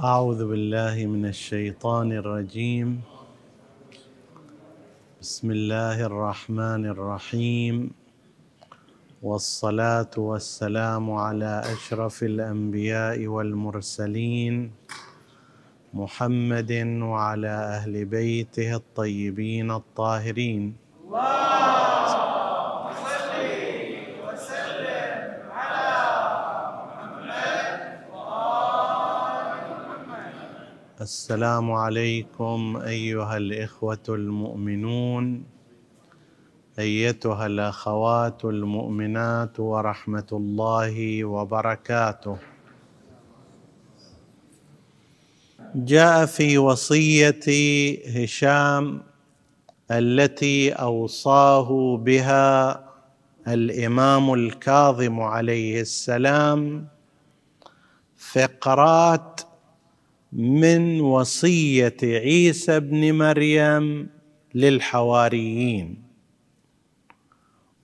أعوذ بالله من الشيطان الرجيم بسم الله الرحمن الرحيم والصلاة والسلام على أشرف الأنبياء والمرسلين محمد وعلى أهل بيته الطيبين الطاهرين السلام عليكم ايها الاخوه المؤمنون ايتها الاخوات المؤمنات ورحمه الله وبركاته جاء في وصيه هشام التي اوصاه بها الامام الكاظم عليه السلام فقرات من وصيه عيسى ابن مريم للحواريين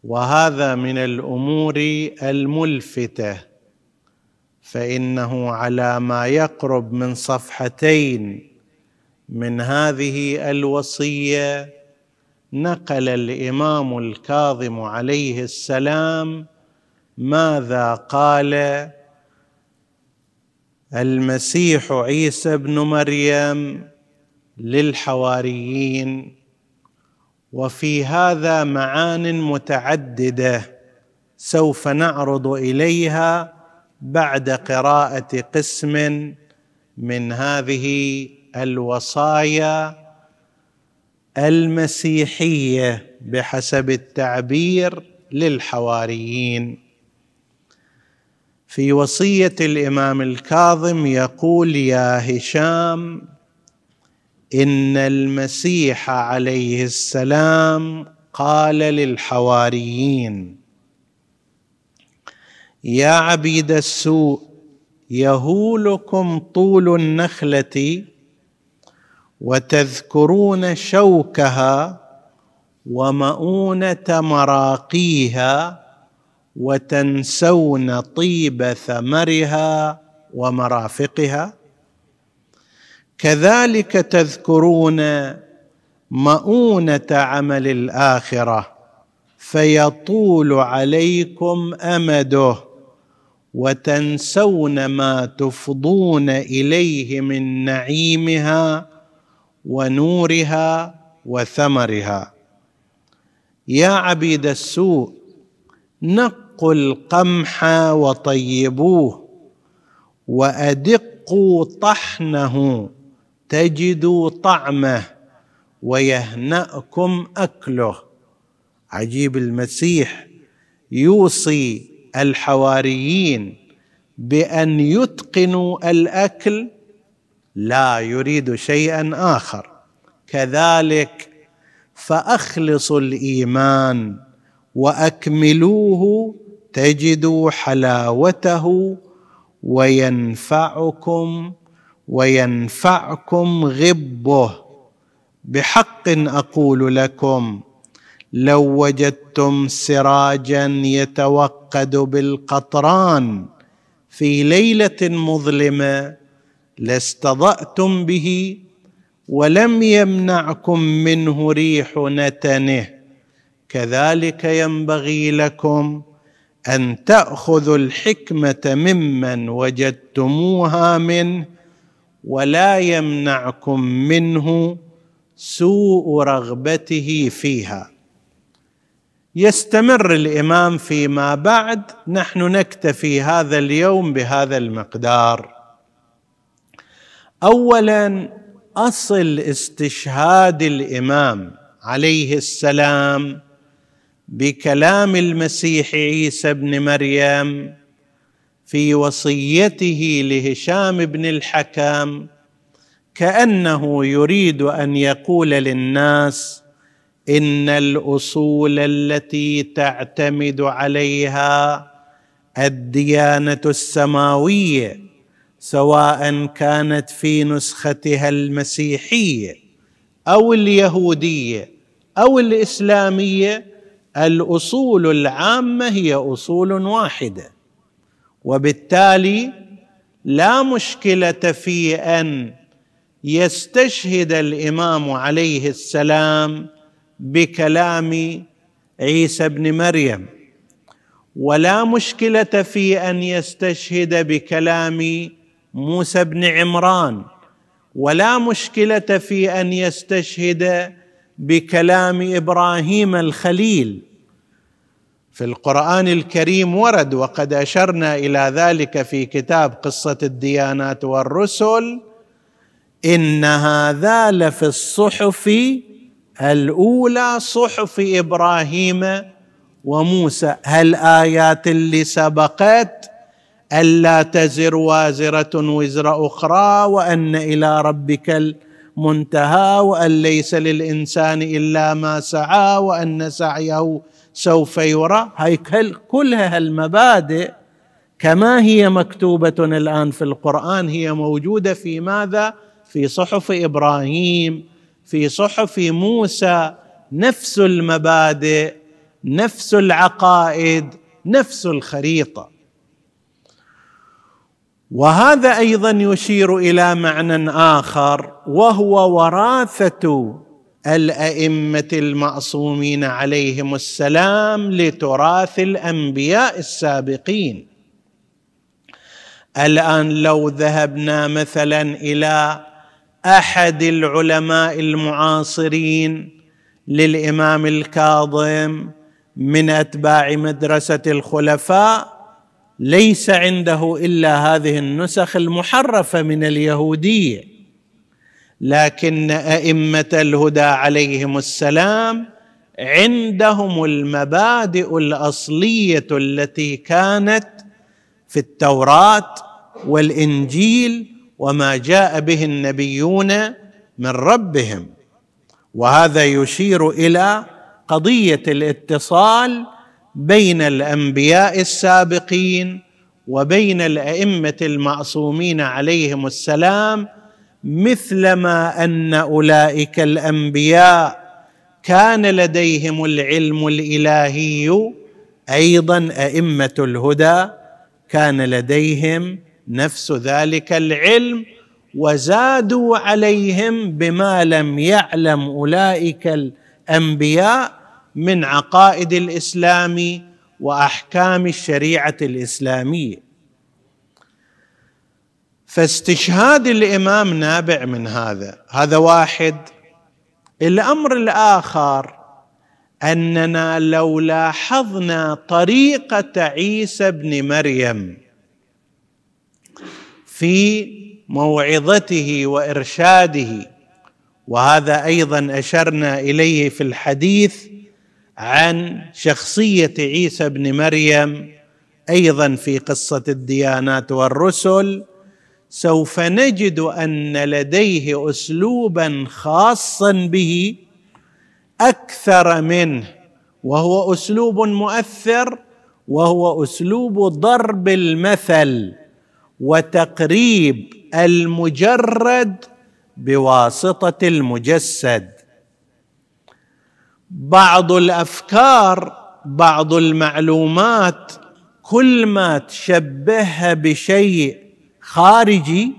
وهذا من الامور الملفته فانه على ما يقرب من صفحتين من هذه الوصيه نقل الامام الكاظم عليه السلام ماذا قال المسيح عيسى ابن مريم للحواريين وفي هذا معان متعدده سوف نعرض اليها بعد قراءه قسم من هذه الوصايا المسيحيه بحسب التعبير للحواريين في وصيه الامام الكاظم يقول يا هشام ان المسيح عليه السلام قال للحواريين يا عبيد السوء يهولكم طول النخله وتذكرون شوكها ومؤونه مراقيها وتنسون طيب ثمرها ومرافقها كذلك تذكرون مؤونه عمل الاخره فيطول عليكم امده وتنسون ما تفضون اليه من نعيمها ونورها وثمرها يا عبيد السوء نق ادقوا القمح وطيبوه وأدقوا طحنه تجدوا طعمه ويهنأكم أكله عجيب المسيح يوصي الحواريين بأن يتقنوا الأكل لا يريد شيئا آخر كذلك فأخلصوا الإيمان واكملوه تجدوا حلاوته وينفعكم وينفعكم غبه بحق اقول لكم لو وجدتم سراجا يتوقد بالقطران في ليله مظلمه لاستضاتم به ولم يمنعكم منه ريح نتنه كذلك ينبغي لكم ان تاخذوا الحكمه ممن وجدتموها منه ولا يمنعكم منه سوء رغبته فيها يستمر الامام فيما بعد نحن نكتفي هذا اليوم بهذا المقدار اولا اصل استشهاد الامام عليه السلام بكلام المسيح عيسى بن مريم في وصيته لهشام بن الحكام كانه يريد ان يقول للناس ان الاصول التي تعتمد عليها الديانه السماويه سواء كانت في نسختها المسيحيه او اليهوديه او الاسلاميه الاصول العامه هي اصول واحده وبالتالي لا مشكله في ان يستشهد الامام عليه السلام بكلام عيسى بن مريم ولا مشكله في ان يستشهد بكلام موسى بن عمران ولا مشكله في ان يستشهد بكلام ابراهيم الخليل في القران الكريم ورد وقد اشرنا الى ذلك في كتاب قصه الديانات والرسل ان هذا لفي الصحف الاولى صحف ابراهيم وموسى هل ايات اللي سبقت الا تزر وازره وزر اخرى وان الى ربك المنتهى وان ليس للانسان الا ما سعى وان سعيه سوف يرى هاي كلها المبادئ كما هي مكتوبة الآن في القرآن هي موجودة في ماذا؟ في صحف إبراهيم في صحف موسى نفس المبادئ نفس العقائد نفس الخريطه وهذا ايضا يشير الى معنى اخر وهو وراثه الائمه المعصومين عليهم السلام لتراث الانبياء السابقين الان لو ذهبنا مثلا الى احد العلماء المعاصرين للامام الكاظم من اتباع مدرسه الخلفاء ليس عنده الا هذه النسخ المحرفه من اليهوديه لكن ائمه الهدى عليهم السلام عندهم المبادئ الاصليه التي كانت في التوراه والانجيل وما جاء به النبيون من ربهم وهذا يشير الى قضيه الاتصال بين الانبياء السابقين وبين الائمه المعصومين عليهم السلام مثلما ان اولئك الانبياء كان لديهم العلم الالهي ايضا ائمه الهدى كان لديهم نفس ذلك العلم وزادوا عليهم بما لم يعلم اولئك الانبياء من عقائد الاسلام واحكام الشريعه الاسلاميه فاستشهاد الامام نابع من هذا هذا واحد الامر الاخر اننا لو لاحظنا طريقه عيسى بن مريم في موعظته وارشاده وهذا ايضا اشرنا اليه في الحديث عن شخصيه عيسى بن مريم ايضا في قصه الديانات والرسل سوف نجد ان لديه اسلوبا خاصا به اكثر منه وهو اسلوب مؤثر وهو اسلوب ضرب المثل وتقريب المجرد بواسطه المجسد بعض الافكار بعض المعلومات كل ما تشبهها بشيء خارجي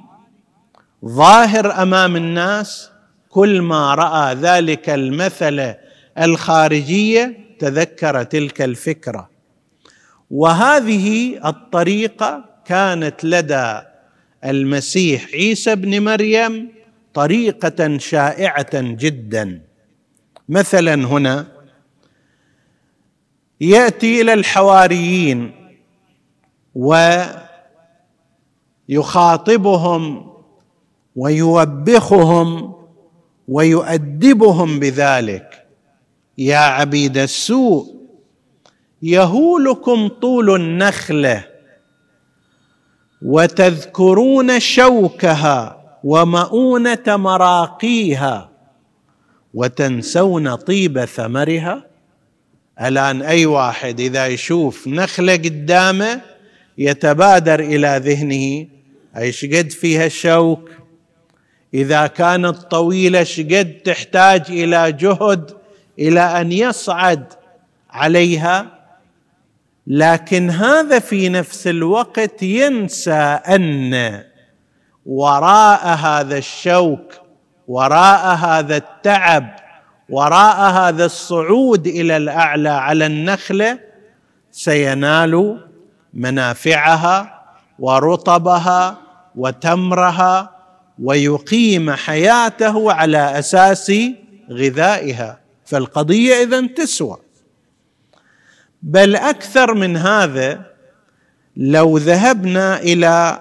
ظاهر امام الناس كل ما راى ذلك المثل الخارجيه تذكر تلك الفكره وهذه الطريقه كانت لدى المسيح عيسى بن مريم طريقه شائعه جدا مثلا هنا ياتي الى الحواريين و يخاطبهم ويوبخهم ويؤدبهم بذلك يا عبيد السوء يهولكم طول النخله وتذكرون شوكها ومؤونه مراقيها وتنسون طيب ثمرها الان اي واحد اذا يشوف نخله قدامه يتبادر الى ذهنه أي شقد فيها الشوك إذا كانت طويلة شقد تحتاج إلى جهد إلى أن يصعد عليها لكن هذا في نفس الوقت ينسى أن وراء هذا الشوك وراء هذا التعب وراء هذا الصعود الى الاعلى على النخله سينال منافعها ورطبها وتمرها ويقيم حياته على اساس غذائها فالقضيه اذا تسوى بل اكثر من هذا لو ذهبنا الى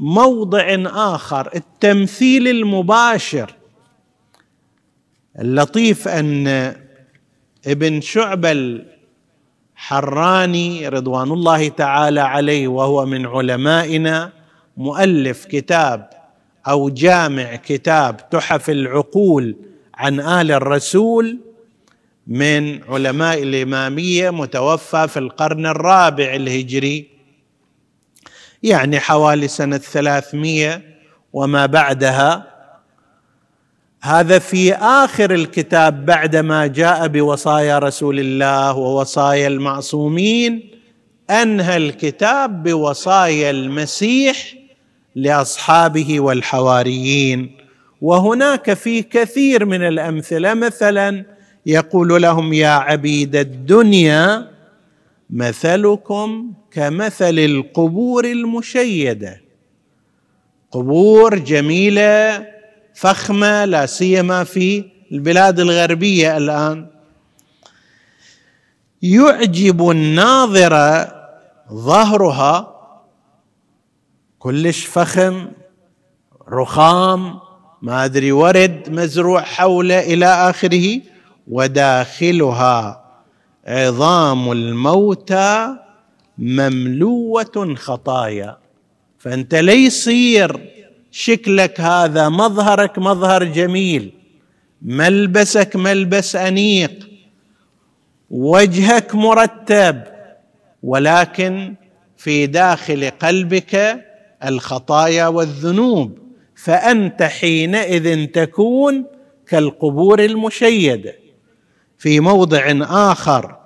موضع اخر التمثيل المباشر اللطيف ان ابن شعبه الحراني رضوان الله تعالى عليه وهو من علمائنا مؤلف كتاب او جامع كتاب تحف العقول عن ال الرسول من علماء الاماميه متوفى في القرن الرابع الهجري يعني حوالي سنه 300 وما بعدها هذا في اخر الكتاب بعدما جاء بوصايا رسول الله ووصايا المعصومين انهى الكتاب بوصايا المسيح لاصحابه والحواريين وهناك في كثير من الامثله مثلا يقول لهم يا عبيد الدنيا مثلكم كمثل القبور المشيده قبور جميله فخمه لا سيما في البلاد الغربيه الان يعجب الناظر ظهرها كلش فخم رخام ما أدري ورد مزروع حوله إلى آخره وداخلها عظام الموتى مملوة خطايا فأنت لا يصير شكلك هذا مظهرك مظهر جميل ملبسك ملبس أنيق وجهك مرتب ولكن في داخل قلبك الخطايا والذنوب فانت حينئذ تكون كالقبور المشيده في موضع اخر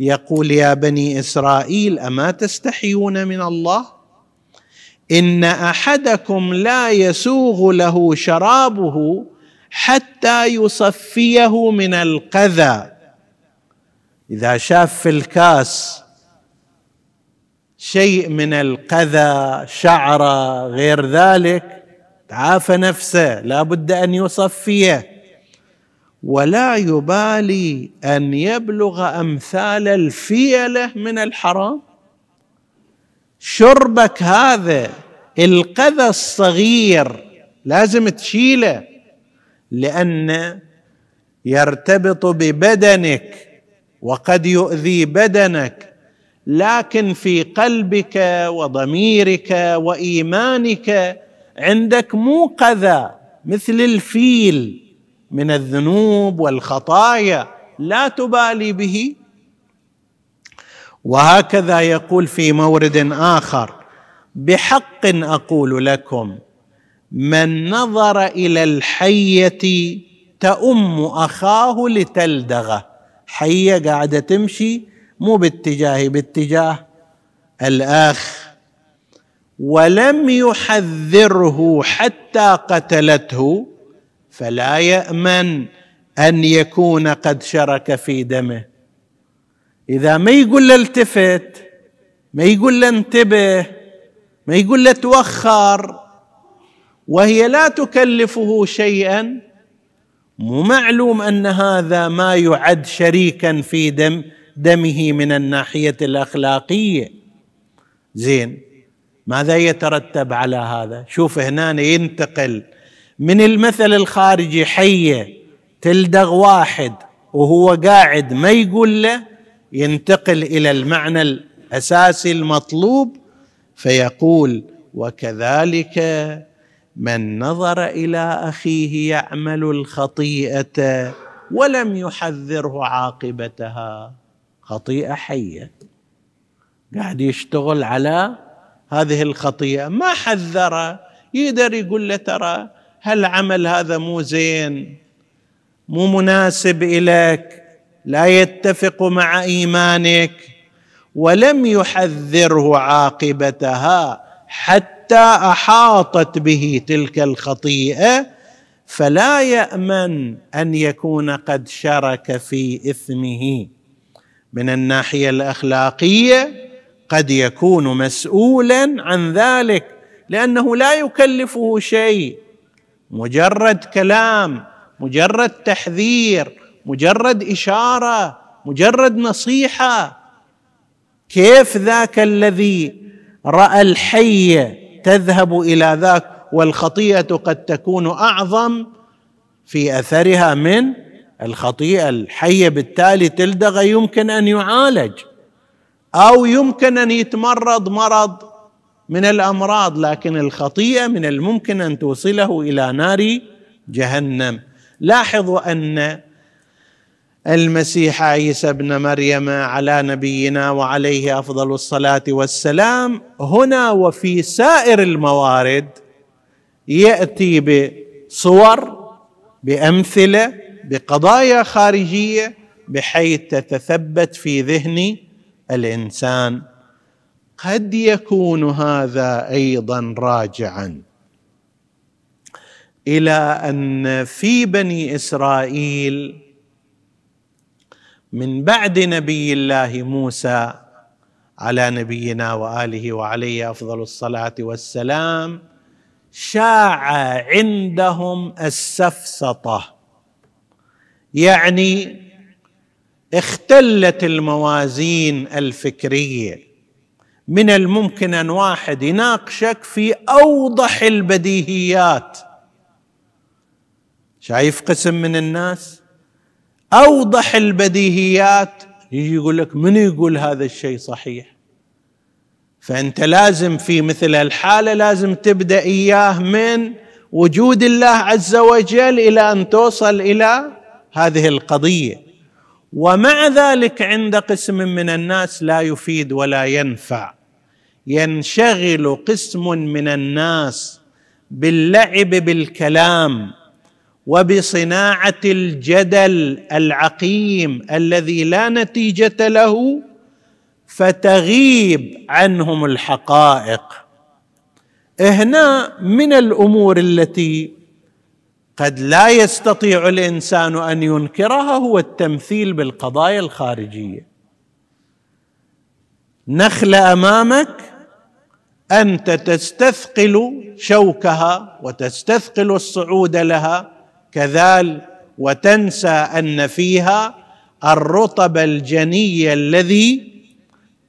يقول يا بني اسرائيل اما تستحيون من الله ان احدكم لا يسوغ له شرابه حتى يصفيه من القذى اذا شاف في الكاس شيء من القذى شعره غير ذلك تعافى نفسه لا بد أن يصفيه ولا يبالي أن يبلغ أمثال الفيلة من الحرام شربك هذا القذى الصغير لازم تشيله لأن يرتبط ببدنك وقد يؤذي بدنك لكن في قلبك وضميرك وايمانك عندك موقذه مثل الفيل من الذنوب والخطايا لا تبالي به وهكذا يقول في مورد اخر بحق اقول لكم من نظر الى الحيه تأم أخاه لتلدغه حية قاعدة تمشي مو باتجاهي باتجاه الاخ ولم يحذره حتى قتلته فلا يامن ان يكون قد شرك في دمه اذا ما يقول له التفت ما يقول له انتبه ما يقول له توخر وهي لا تكلفه شيئا مو معلوم ان هذا ما يعد شريكا في دم دمه من الناحيه الاخلاقيه زين ماذا يترتب على هذا شوف هنا ينتقل من المثل الخارجي حيه تلدغ واحد وهو قاعد ما يقول له ينتقل الى المعنى الاساسي المطلوب فيقول وكذلك من نظر الى اخيه يعمل الخطيئه ولم يحذره عاقبتها خطيئه حيه قاعد يشتغل على هذه الخطيئه ما حذره يقدر يقول له ترى هالعمل هذا مو زين مو مناسب اليك لا يتفق مع ايمانك ولم يحذره عاقبتها حتى احاطت به تلك الخطيئه فلا يامن ان يكون قد شرك في اثمه من الناحيه الاخلاقيه قد يكون مسؤولا عن ذلك لانه لا يكلفه شيء مجرد كلام مجرد تحذير مجرد اشاره مجرد نصيحه كيف ذاك الذي راى الحيه تذهب الى ذاك والخطيئه قد تكون اعظم في اثرها من الخطيئه الحيه بالتالي تلدغ يمكن ان يعالج او يمكن ان يتمرض مرض من الامراض لكن الخطيئه من الممكن ان توصله الى نار جهنم لاحظوا ان المسيح عيسى ابن مريم على نبينا وعليه افضل الصلاه والسلام هنا وفي سائر الموارد ياتي بصور بامثله بقضايا خارجيه بحيث تتثبت في ذهن الانسان قد يكون هذا ايضا راجعا الى ان في بني اسرائيل من بعد نبي الله موسى على نبينا واله وعليه افضل الصلاه والسلام شاع عندهم السفسطه يعني اختلت الموازين الفكريه من الممكن ان واحد يناقشك في اوضح البديهيات شايف قسم من الناس اوضح البديهيات يجي يقول لك من يقول هذا الشيء صحيح فانت لازم في مثل الحاله لازم تبدا اياه من وجود الله عز وجل الى ان توصل الى هذه القضيه ومع ذلك عند قسم من الناس لا يفيد ولا ينفع ينشغل قسم من الناس باللعب بالكلام وبصناعه الجدل العقيم الذي لا نتيجه له فتغيب عنهم الحقائق هنا من الامور التي قد لا يستطيع الانسان ان ينكرها هو التمثيل بالقضايا الخارجيه نخله امامك انت تستثقل شوكها وتستثقل الصعود لها كذال وتنسى ان فيها الرطب الجني الذي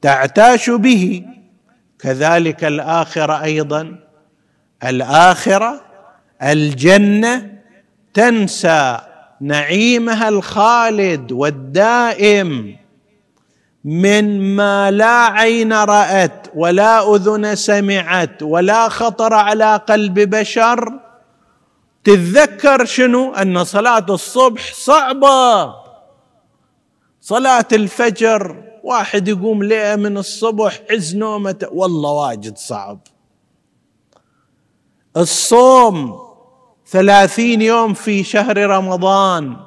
تعتاش به كذلك الاخره ايضا الاخره الجنه تنسى نعيمها الخالد والدائم مما لا عين رأت ولا أذن سمعت ولا خطر على قلب بشر تتذكر شنو أن صلاة الصبح صعبة صلاة الفجر واحد يقوم ليه من الصبح عز نومته والله واجد صعب الصوم ثلاثين يوم في شهر رمضان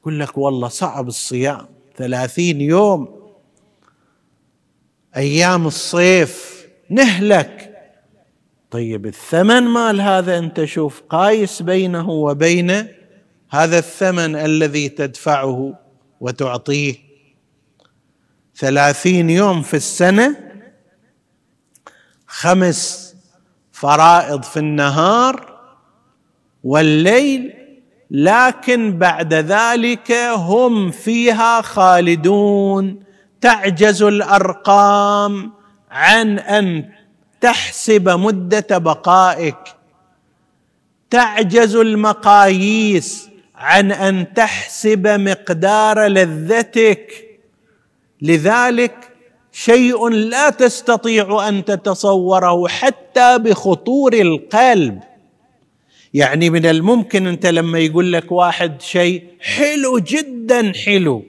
يقول لك والله صعب الصيام ثلاثين يوم أيام الصيف نهلك طيب الثمن مال هذا أنت شوف قايس بينه وبين هذا الثمن الذي تدفعه وتعطيه ثلاثين يوم في السنة خمس فرائض في النهار والليل لكن بعد ذلك هم فيها خالدون تعجز الارقام عن ان تحسب مده بقائك تعجز المقاييس عن ان تحسب مقدار لذتك لذلك شيء لا تستطيع ان تتصوره حتى بخطور القلب يعني من الممكن انت لما يقول لك واحد شيء حلو جدا حلو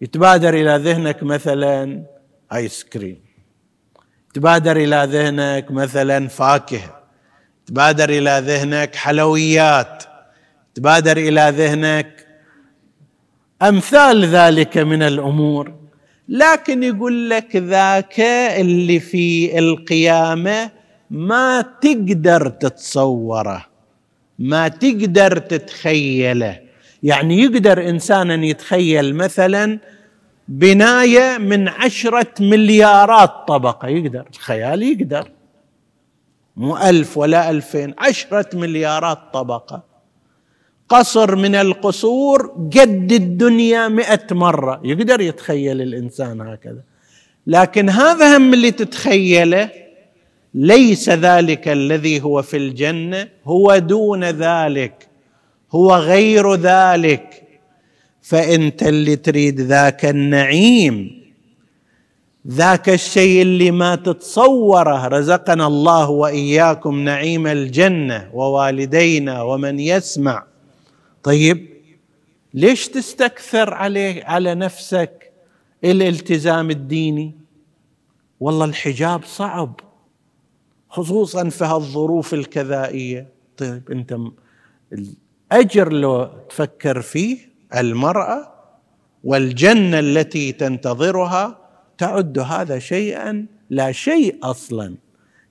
يتبادر الى ذهنك مثلا ايس كريم تبادر الى ذهنك مثلا فاكهه تبادر الى ذهنك حلويات تبادر الى ذهنك امثال ذلك من الامور لكن يقول لك ذاك اللي في القيامه ما تقدر تتصوره ما تقدر تتخيله يعني يقدر انسان ان يتخيل مثلا بنايه من عشره مليارات طبقه يقدر الخيال يقدر مو ألف ولا ألفين عشرة مليارات طبقة قصر من القصور قد الدنيا مئة مرة يقدر يتخيل الإنسان هكذا لكن هذا هم اللي تتخيله ليس ذلك الذي هو في الجنه هو دون ذلك هو غير ذلك فانت اللي تريد ذاك النعيم ذاك الشيء اللي ما تتصوره رزقنا الله واياكم نعيم الجنه ووالدينا ومن يسمع طيب ليش تستكثر عليه على نفسك الالتزام الديني والله الحجاب صعب خصوصا في هالظروف الكذائيه طيب انت الاجر لو تفكر فيه المراه والجنه التي تنتظرها تعد هذا شيئا لا شيء اصلا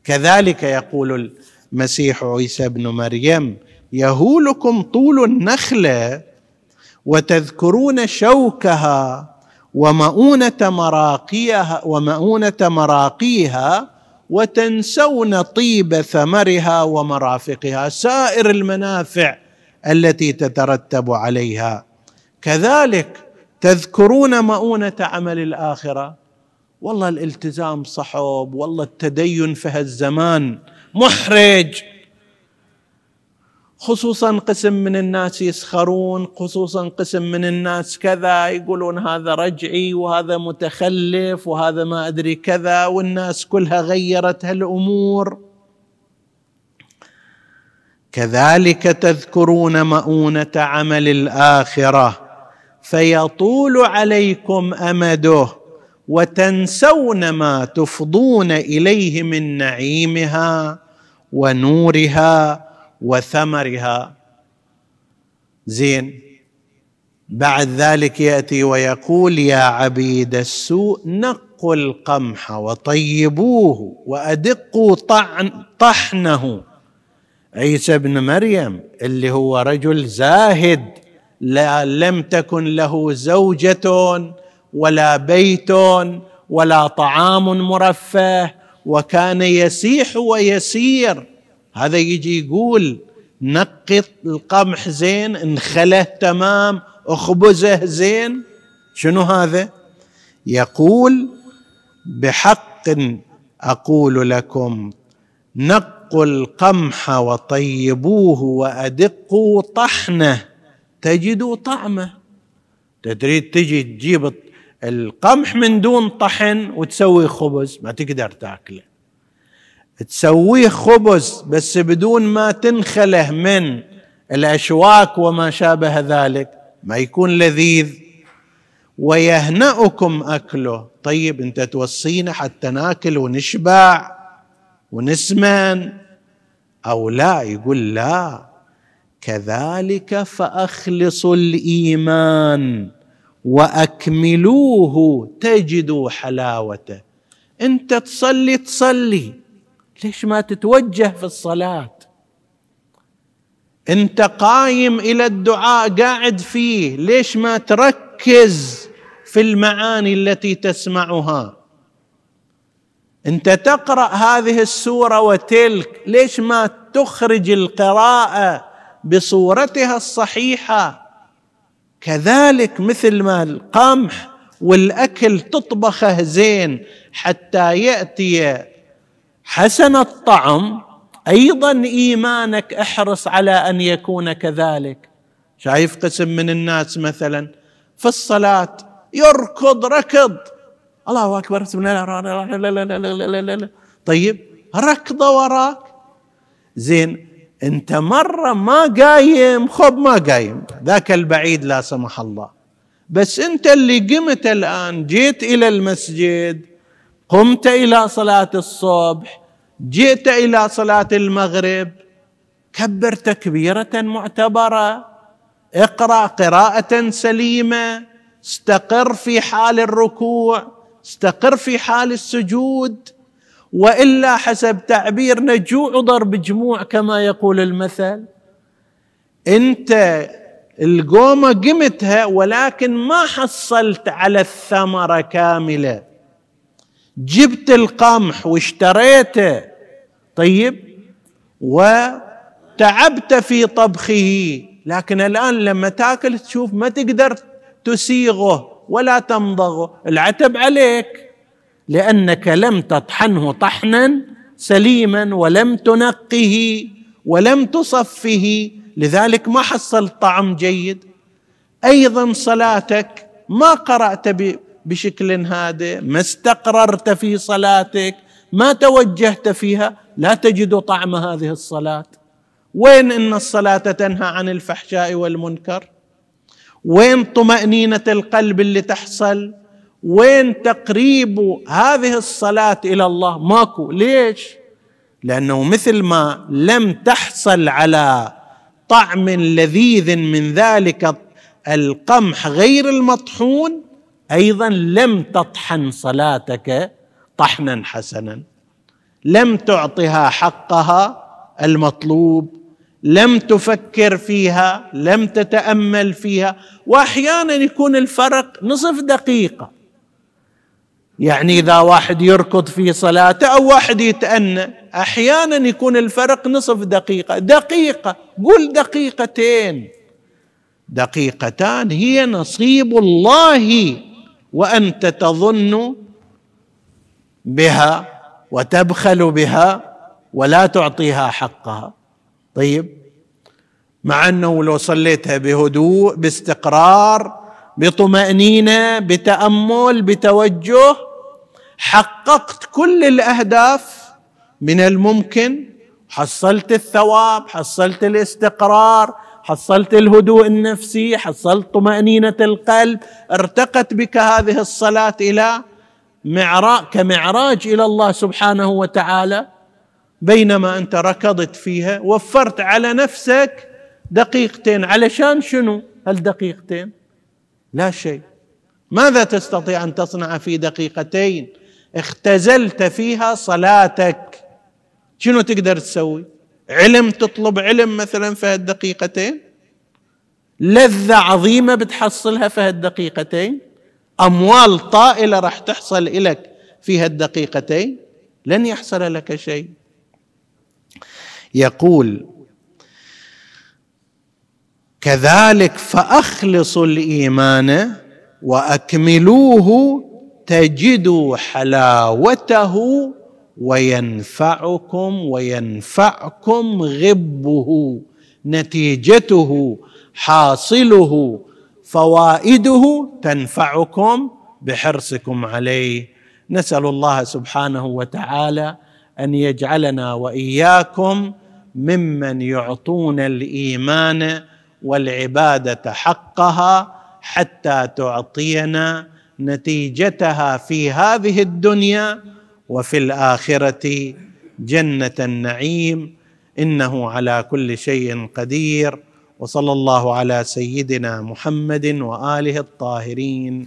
كذلك يقول المسيح عيسى ابن مريم يهولكم طول النخله وتذكرون شوكها ومؤونة مراقيها ومؤونة مراقيها وتنسون طيب ثمرها ومرافقها سائر المنافع التي تترتب عليها كذلك تذكرون مؤونه عمل الاخره والله الالتزام صحب والله التدين في هالزمان محرج خصوصا قسم من الناس يسخرون خصوصا قسم من الناس كذا يقولون هذا رجعي وهذا متخلف وهذا ما ادري كذا والناس كلها غيرت هالامور كذلك تذكرون مؤونه عمل الاخره فيطول عليكم امده وتنسون ما تفضون اليه من نعيمها ونورها وثمرها زين بعد ذلك ياتي ويقول يا عبيد السوء نقوا القمح وطيبوه وادقوا طعن طحنه عيسى بن مريم اللي هو رجل زاهد لا لم تكن له زوجه ولا بيت ولا طعام مرفه وكان يسيح ويسير هذا يجي يقول نقط القمح زين انخله تمام اخبزه زين شنو هذا يقول بحق اقول لكم نقوا القمح وطيبوه وادقوا طحنه تجدوا طعمه تدري تجي تجيب القمح من دون طحن وتسوي خبز ما تقدر تاكله تسويه خبز بس بدون ما تنخله من الاشواك وما شابه ذلك ما يكون لذيذ ويهنأكم اكله طيب انت توصينا حتى ناكل ونشبع ونسمن او لا يقول لا كذلك فاخلصوا الايمان واكملوه تجدوا حلاوته انت تصلي تصلي ليش ما تتوجه في الصلاه انت قايم الى الدعاء قاعد فيه ليش ما تركز في المعاني التي تسمعها انت تقرا هذه السوره وتلك ليش ما تخرج القراءه بصورتها الصحيحه كذلك مثل ما القمح والاكل تطبخه زين حتى ياتي حسن الطعم ايضا ايمانك احرص على ان يكون كذلك شايف قسم من الناس مثلا في الصلاه يركض ركض الله اكبر لا لا لا لا لا لا لا طيب ركضه وراك زين انت مره ما قايم خب ما قايم ذاك البعيد لا سمح الله بس انت اللي قمت الان جيت الى المسجد قمت الى صلاه الصبح جئت الى صلاه المغرب كبر تكبيره معتبره اقرا قراءه سليمه استقر في حال الركوع استقر في حال السجود والا حسب تعبيرنا جوع ضرب جموع كما يقول المثل انت القومه قمتها ولكن ما حصلت على الثمره كامله جبت القمح واشتريته طيب وتعبت في طبخه لكن الان لما تاكل تشوف ما تقدر تسيغه ولا تمضغه العتب عليك لانك لم تطحنه طحنا سليما ولم تنقه ولم تصفه لذلك ما حصلت طعم جيد ايضا صلاتك ما قرات بشكل هادئ ما استقررت في صلاتك ما توجهت فيها لا تجد طعم هذه الصلاه وين ان الصلاه تنهى عن الفحشاء والمنكر وين طمانينه القلب اللي تحصل وين تقريب هذه الصلاه الى الله ماكو ليش لانه مثل ما لم تحصل على طعم لذيذ من ذلك القمح غير المطحون ايضا لم تطحن صلاتك طحنا حسنا لم تعطها حقها المطلوب لم تفكر فيها لم تتامل فيها واحيانا يكون الفرق نصف دقيقه يعني اذا واحد يركض في صلاته او واحد يتأنى احيانا يكون الفرق نصف دقيقه دقيقه قل دقيقتين دقيقتان هي نصيب الله وانت تظن بها وتبخل بها ولا تعطيها حقها طيب مع انه لو صليتها بهدوء باستقرار بطمانينه بتامل بتوجه حققت كل الاهداف من الممكن حصلت الثواب حصلت الاستقرار حصلت الهدوء النفسي حصلت طمأنينة القلب ارتقت بك هذه الصلاة إلى معراج كمعراج إلى الله سبحانه وتعالى بينما أنت ركضت فيها وفرت على نفسك دقيقتين علشان شنو هالدقيقتين لا شيء ماذا تستطيع أن تصنع في دقيقتين اختزلت فيها صلاتك شنو تقدر تسوي علم تطلب علم مثلا في هالدقيقتين لذة عظيمة بتحصلها في هالدقيقتين أموال طائلة راح تحصل لك في هالدقيقتين لن يحصل لك شيء يقول كذلك فأخلصوا الإيمان وأكملوه تجدوا حلاوته وينفعكم وينفعكم غبه نتيجته حاصله فوائده تنفعكم بحرصكم عليه نسال الله سبحانه وتعالى ان يجعلنا واياكم ممن يعطون الايمان والعباده حقها حتى تعطينا نتيجتها في هذه الدنيا وفي الاخره جنه النعيم انه على كل شيء قدير وصلى الله على سيدنا محمد واله الطاهرين